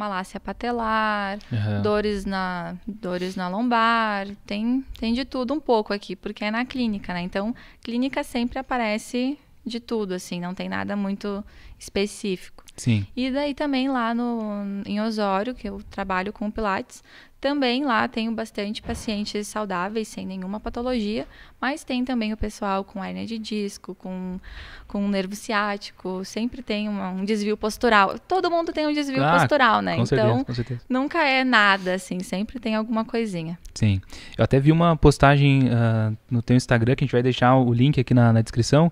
malácia patelar, uhum. dores, na, dores na lombar, tem, tem de tudo um pouco aqui, porque é na clínica, né? Então, clínica sempre aparece de tudo, assim, não tem nada muito específico. Sim. E daí também lá no, em Osório, que eu trabalho com Pilates, também lá tenho bastante pacientes saudáveis, sem nenhuma patologia, mas tem também o pessoal com hérnia de disco, com, com nervo ciático, sempre tem uma, um desvio postural. Todo mundo tem um desvio ah, postural, né? Com então, certeza, com certeza. nunca é nada, assim, sempre tem alguma coisinha. Sim. Eu até vi uma postagem uh, no teu Instagram, que a gente vai deixar o link aqui na, na descrição,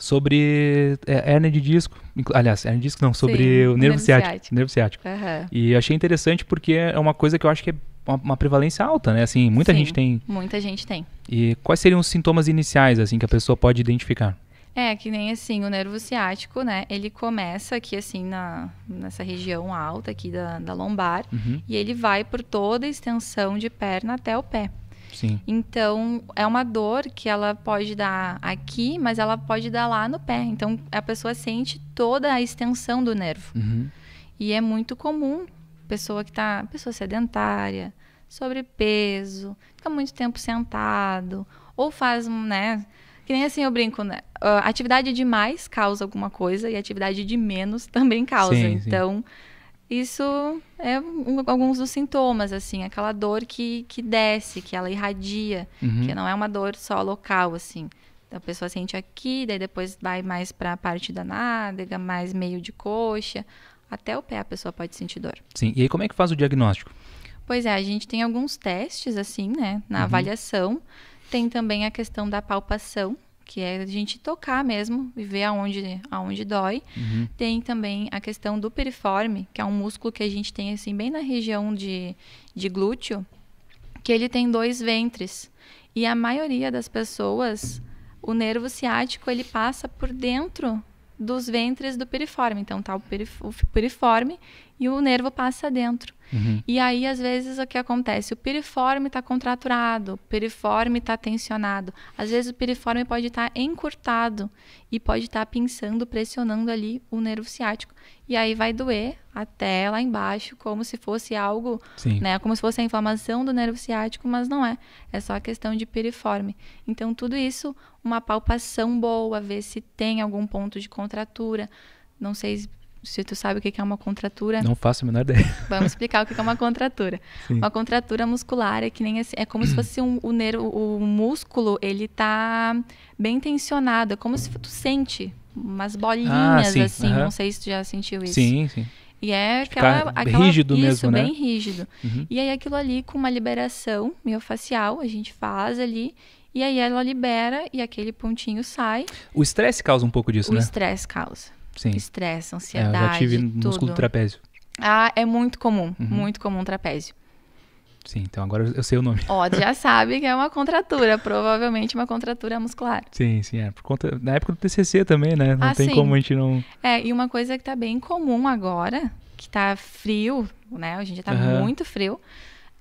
sobre é, de disco, aliás, hernia de disco não, sobre Sim, o nervo ciático. ciático. Nervo ciático. Uhum. E achei interessante porque é uma coisa que eu acho que é uma, uma prevalência alta, né? Assim, muita Sim, gente tem. Muita gente tem. E quais seriam os sintomas iniciais, assim, que a pessoa pode identificar? É, que nem assim, o nervo ciático, né? Ele começa aqui, assim, na, nessa região alta aqui da, da lombar. Uhum. E ele vai por toda a extensão de perna até o pé. Sim. Então, é uma dor que ela pode dar aqui, mas ela pode dar lá no pé. Então, a pessoa sente toda a extensão do nervo. Uhum. E é muito comum pessoa que está pessoa sedentária, sobrepeso, fica muito tempo sentado, ou faz, né, que nem assim eu brinco, né? Uh, atividade demais causa alguma coisa e atividade de menos também causa. Sim, então, isso é um, alguns dos sintomas, assim, aquela dor que, que desce, que ela irradia, uhum. que não é uma dor só local, assim. Então, a pessoa sente aqui, daí depois vai mais para a parte da nádega, mais meio de coxa, até o pé a pessoa pode sentir dor. Sim, e aí como é que faz o diagnóstico? Pois é, a gente tem alguns testes, assim, né, na uhum. avaliação. Tem também a questão da palpação, que é a gente tocar mesmo, ver aonde, aonde dói. Uhum. Tem também a questão do piriforme, que é um músculo que a gente tem assim bem na região de, de glúteo, que ele tem dois ventres. E a maioria das pessoas, o nervo ciático, ele passa por dentro dos ventres do piriforme, Então tá o, perif o e o nervo passa dentro. Uhum. E aí, às vezes, o que acontece? O piriforme está contraturado, o piriforme está tensionado. Às vezes, o piriforme pode estar tá encurtado e pode estar tá pinçando, pressionando ali o nervo ciático. E aí vai doer até lá embaixo, como se fosse algo, Sim. né? Como se fosse a inflamação do nervo ciático, mas não é. É só a questão de piriforme. Então, tudo isso, uma palpação boa, ver se tem algum ponto de contratura. Não sei se tu sabe o que é uma contratura. Não faço a menor ideia. Vamos explicar o que é uma contratura. Sim. Uma contratura muscular é que nem assim, é como se fosse um, o nervo, o músculo, ele tá bem tensionado, é como se tu sente umas bolinhas ah, assim, uhum. não sei se tu já sentiu isso. Sim, sim. E é aquela, aquela rígido isso, mesmo, né? bem rígido. Uhum. E aí aquilo ali com uma liberação miofacial, a gente faz ali e aí ela libera e aquele pontinho sai. O estresse causa um pouco disso, o né? O estresse causa. Sim. Estresse, ansiedade. É, eu já tive tudo. músculo do trapézio. Ah, é muito comum. Uhum. Muito comum trapézio. Sim, então agora eu sei o nome. Ó, já sabe que é uma contratura, provavelmente uma contratura muscular. Sim, sim, é por conta na época do TCC também, né? Não ah, tem sim. como a gente não É, e uma coisa que tá bem comum agora, que tá frio, né? Hoje em dia tá uhum. muito frio,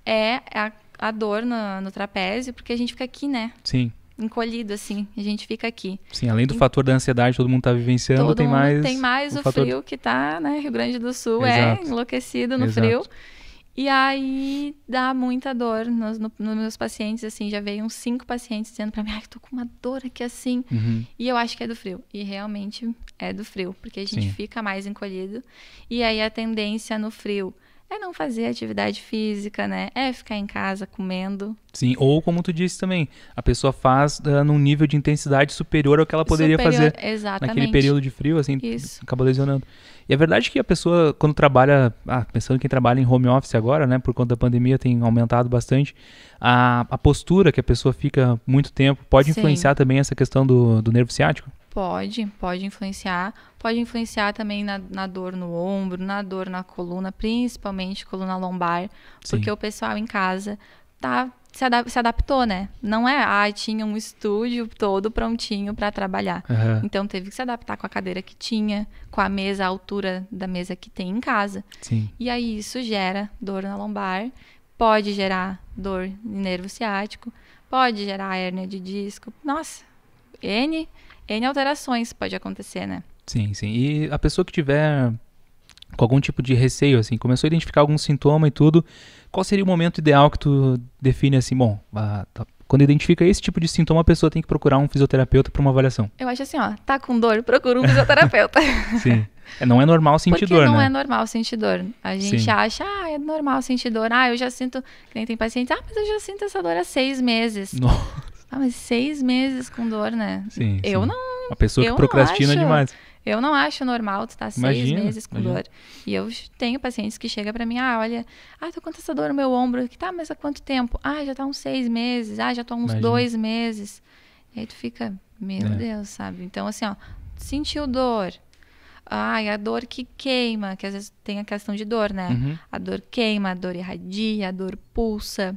é a, a dor no, no, trapézio, porque a gente fica aqui, né? Sim encolhido, assim. A gente fica aqui. Sim, além do e... fator da ansiedade, todo mundo está vivenciando, todo tem mundo mais. Tem mais o, o fator... frio que tá, né? Rio Grande do Sul é Exato. é enlouquecido no Exato. frio. E aí dá muita dor nos, no, nos, meus pacientes, assim, já veio uns cinco pacientes dizendo para mim, ai, tô com uma dor aqui assim. Uhum. E eu acho que é do frio. E realmente é do frio, porque a gente Sim. fica mais encolhido. E aí a tendência no frio é não fazer atividade física, né? É ficar em casa comendo. Sim, ou como tu disse também, a pessoa faz uh, num nível de intensidade superior ao que ela poderia superior, fazer exatamente. naquele período de frio, assim, Isso. acaba lesionando. E a é verdade é que a pessoa, quando trabalha, ah, pensando quem trabalha em home office agora, né, por conta da pandemia tem aumentado bastante, a, a postura que a pessoa fica muito tempo pode Sim. influenciar também essa questão do, do nervo ciático? Pode, pode influenciar. Pode influenciar também na, na, dor no ombro, na dor na coluna, principalmente coluna lombar, Sim. porque o pessoal em casa tá se, adap se, adaptou, né? Não é, ah, tinha um estúdio todo prontinho para trabalhar. Uhum. Então teve que se adaptar com a cadeira que tinha, com a mesa, a altura da mesa que tem em casa. Sim. E aí isso gera dor na lombar, pode gerar dor no nervo ciático, pode gerar hérnia de disco. Nossa, N N alterações pode acontecer, né? Sim, sim. E a pessoa que tiver com algum tipo de receio, assim, começou a identificar algum sintoma e tudo, qual seria o momento ideal que tu define assim, bom, a, tá, quando identifica esse tipo de sintoma, a pessoa tem que procurar um fisioterapeuta para uma avaliação. Eu acho assim, ó, tá com dor, procura um fisioterapeuta. Sim. É, não é normal sentir Porque dor, não né? não é normal sentir dor. A gente Sim. acha, ah, é normal sentir dor. Ah, eu já sinto... Que nem tem paciente, ah, mas eu já sinto essa dor há seis meses. Nossa. Ah, mas seis meses com dor, né? Sim. Eu sim. não. Uma pessoa que procrastina acho, demais. Eu não acho normal tu estar tá seis meses com imagina. dor. E eu tenho pacientes que chegam para mim, ah, olha, ah, tô com essa dor no meu ombro. Que tá, mas há quanto tempo? Ah, já tá uns seis meses. Ah, já tô uns imagina. dois meses. E aí tu fica, meu é. Deus, sabe? Então, assim, ó, sentiu dor. Ah, e a dor que queima, que às vezes tem a questão de dor, né? Uhum. A dor queima, a dor irradia, a dor pulsa,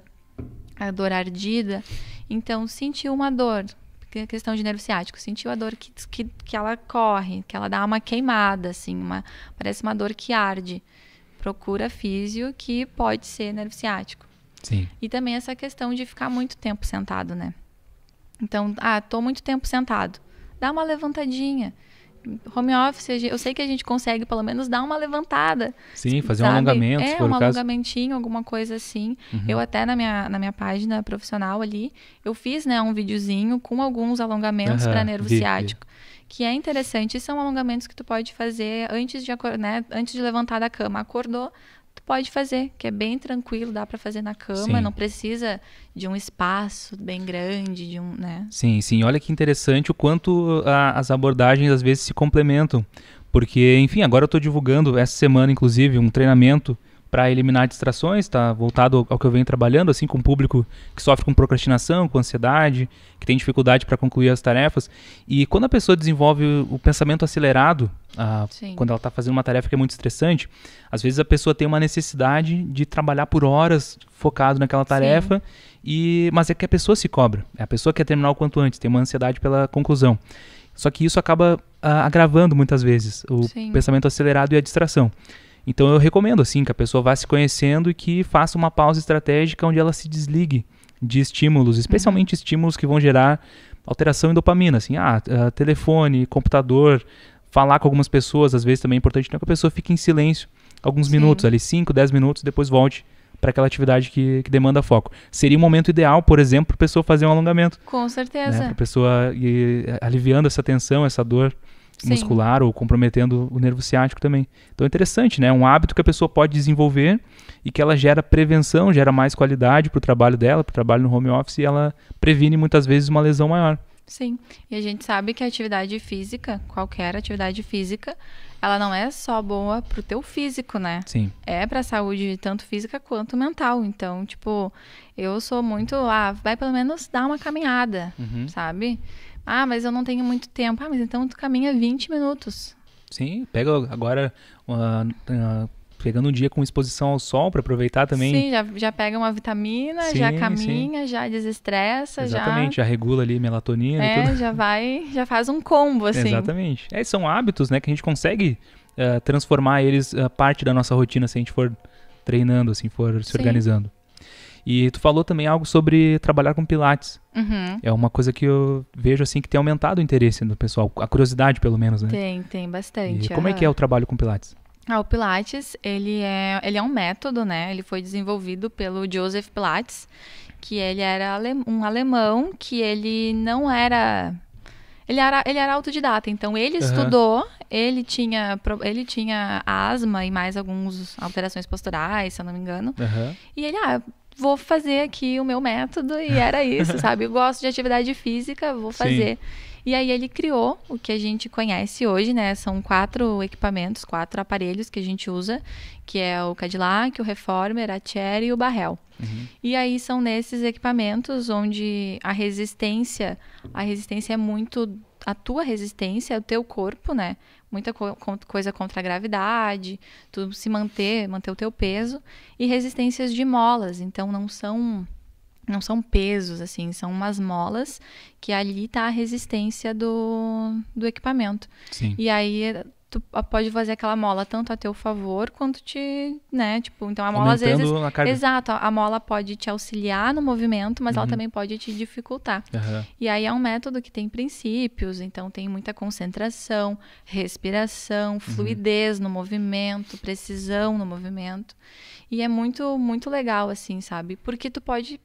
a dor ardida. Então, sentiu uma dor, é questão de nervo ciático, sentiu a dor que, que, que ela corre, que ela dá uma queimada, assim, uma, parece uma dor que arde. Procura físio que pode ser nervo ciático. Sim. E também essa questão de ficar muito tempo sentado, né? Então, ah, tô muito tempo sentado. Dá uma levantadinha home office, eu sei que a gente consegue pelo menos dar uma levantada. Sim, fazer sabe? É, um alongamento. É, um alongamentinho, caso. alguma coisa assim. Uhum. Eu até na minha, na minha página profissional ali, eu fiz né, um videozinho com alguns alongamentos uhum. para nervo vi, ciático. Vi. Que é interessante, e são alongamentos que tu pode fazer antes de, né, antes de levantar da cama. Acordou, tu pode fazer, que é bem tranquilo, dá para fazer na cama, sim. não precisa de um espaço bem grande, de um, né? Sim, sim. Olha que interessante o quanto a, ah, as abordagens às vezes se complementam, porque, enfim, agora eu estou divulgando essa semana, inclusive, um treinamento para eliminar distrações, está voltado ao que eu venho trabalhando, assim, com um público que sofre com procrastinação, com ansiedade, que tem dificuldade para concluir as tarefas. E quando a pessoa desenvolve o pensamento acelerado, ah, quando ela está fazendo uma tarefa que é muito estressante, às vezes a pessoa tem uma necessidade de trabalhar por horas focado naquela tarefa, e mas é que a pessoa se cobra, é a pessoa quer terminar o quanto antes, tem uma ansiedade pela conclusão. Só que isso acaba ah, agravando muitas vezes o Sim. pensamento acelerado e a distração. Então eu recomendo assim que a pessoa vá se conhecendo e que faça uma pausa estratégica onde ela se desligue de estímulos, especialmente uhum. estímulos que vão gerar alteração em dopamina, assim, ah, ah telefone, computador, falar com algumas pessoas, às vezes também é importante né, que a pessoa fique em silêncio alguns Sim. minutos, ali 5, 10 minutos, depois volte para aquela atividade que, que, demanda foco. Seria o um momento ideal, por exemplo, para a pessoa fazer um alongamento. Com né, certeza. Né? Para a pessoa ir eh, aliviando essa tensão, essa dor. Sim. muscular ou comprometendo o nervo ciático também. Então é interessante, né? É um hábito que a pessoa pode desenvolver e que ela gera prevenção, gera mais qualidade para o trabalho dela, para o trabalho no home office e ela previne muitas vezes uma lesão maior. Sim, e a gente sabe que a atividade física, qualquer atividade física, ela não é só boa para o teu físico, né? Sim. É para a saúde tanto física quanto mental. Então, tipo, eu sou muito, ah, vai pelo menos dar uma caminhada, uhum. sabe? Ah, mas eu não tenho muito tempo. Ah, mas então tu caminha 20 minutos. Sim, pega agora uma, ah, uma, ah, pegando um dia com exposição ao sol para aproveitar também. Sim, já, já pega uma vitamina, sim, já caminha, sim. já desestressa, Exatamente, já... já regula ali melatonina é, e tudo. já vai, já faz um combo assim. Exatamente. É, são hábitos, né, que a gente consegue uh, transformar eles uh, parte da nossa rotina se a gente for treinando, assim, for se sim. organizando. E tu falou também algo sobre trabalhar com pilates. Uhum. É uma coisa que eu vejo assim que tem aumentado o interesse do pessoal, a curiosidade pelo menos, né? Tem, tem bastante. E como é que é o trabalho com pilates? Ah, o Pilates, ele é, ele é um método, né? Ele foi desenvolvido pelo Joseph Pilates, que ele era ale, um alemão que ele não era ele era, ele era autodidata, então ele uhum. estudou, ele tinha, ele tinha asma e mais algumas alterações posturais, se eu não me engano. Uhum. E ele, ah, vou fazer aqui o meu método e era isso, sabe? Eu gosto de atividade física, vou fazer. Sim. E aí ele criou o que a gente conhece hoje, né? São quatro equipamentos, quatro aparelhos que a gente usa, que é o Cadillac, o Reformer, a Cherry e o Barrel. Uhum. E aí são nesses equipamentos onde a resistência, a resistência é muito a tua resistência, é o teu corpo, né? Muita co coisa contra a gravidade, tu se manter, manter o teu peso e resistências de molas, então não são não são pesos assim, são umas molas que ali tá a resistência do, do equipamento. Sim. E aí tu pode fazer aquela mola tanto a teu favor quanto te, né, tipo, então a mola Aumentando às vezes, a exato, a mola pode te auxiliar no movimento, mas uhum. ela também pode te dificultar. Uhum. E aí é um método que tem princípios, então tem muita concentração, respiração, uhum. fluidez uhum. no movimento, precisão no movimento. E é muito muito legal assim, sabe? Porque tu pode